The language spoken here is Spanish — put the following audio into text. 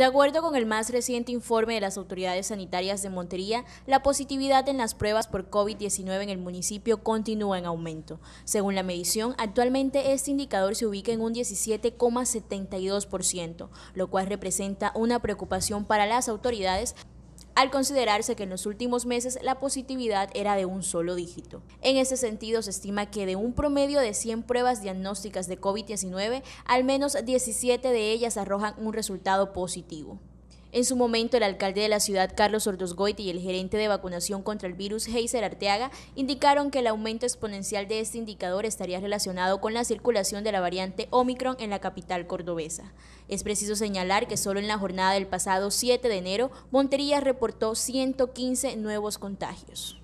De acuerdo con el más reciente informe de las autoridades sanitarias de Montería, la positividad en las pruebas por COVID-19 en el municipio continúa en aumento. Según la medición, actualmente este indicador se ubica en un 17,72%, lo cual representa una preocupación para las autoridades al considerarse que en los últimos meses la positividad era de un solo dígito. En ese sentido, se estima que de un promedio de 100 pruebas diagnósticas de COVID-19, al menos 17 de ellas arrojan un resultado positivo. En su momento, el alcalde de la ciudad, Carlos Ordosgoiti, y el gerente de vacunación contra el virus, Heiser Arteaga, indicaron que el aumento exponencial de este indicador estaría relacionado con la circulación de la variante Omicron en la capital cordobesa. Es preciso señalar que solo en la jornada del pasado 7 de enero, Montería reportó 115 nuevos contagios.